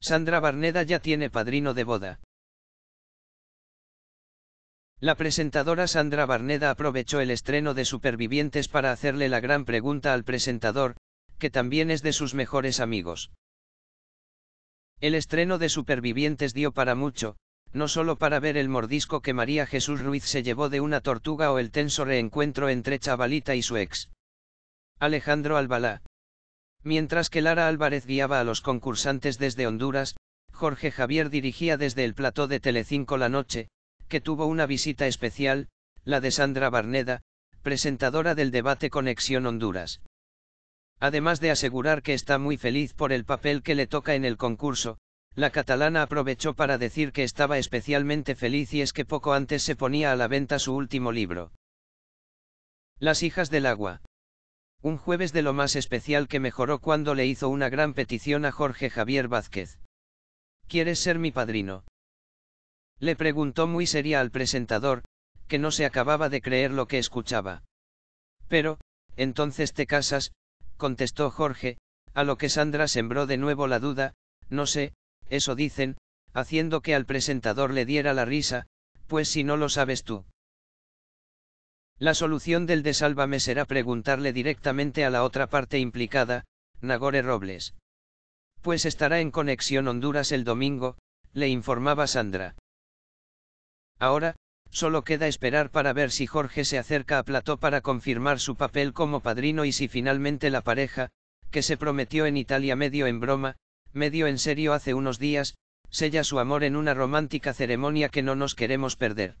Sandra Barneda ya tiene padrino de boda. La presentadora Sandra Barneda aprovechó el estreno de Supervivientes para hacerle la gran pregunta al presentador, que también es de sus mejores amigos. El estreno de Supervivientes dio para mucho, no solo para ver el mordisco que María Jesús Ruiz se llevó de una tortuga o el tenso reencuentro entre Chavalita y su ex. Alejandro Albalá. Mientras que Lara Álvarez guiaba a los concursantes desde Honduras, Jorge Javier dirigía desde el plató de Telecinco La Noche, que tuvo una visita especial, la de Sandra Barneda, presentadora del debate Conexión Honduras. Además de asegurar que está muy feliz por el papel que le toca en el concurso, la catalana aprovechó para decir que estaba especialmente feliz y es que poco antes se ponía a la venta su último libro. Las hijas del agua. Un jueves de lo más especial que mejoró cuando le hizo una gran petición a Jorge Javier Vázquez. ¿Quieres ser mi padrino? Le preguntó muy seria al presentador, que no se acababa de creer lo que escuchaba. Pero, entonces te casas, contestó Jorge, a lo que Sandra sembró de nuevo la duda, no sé, eso dicen, haciendo que al presentador le diera la risa, pues si no lo sabes tú. La solución del desálvame será preguntarle directamente a la otra parte implicada, Nagore Robles. Pues estará en Conexión Honduras el domingo, le informaba Sandra. Ahora, solo queda esperar para ver si Jorge se acerca a Plató para confirmar su papel como padrino y si finalmente la pareja, que se prometió en Italia medio en broma, medio en serio hace unos días, sella su amor en una romántica ceremonia que no nos queremos perder.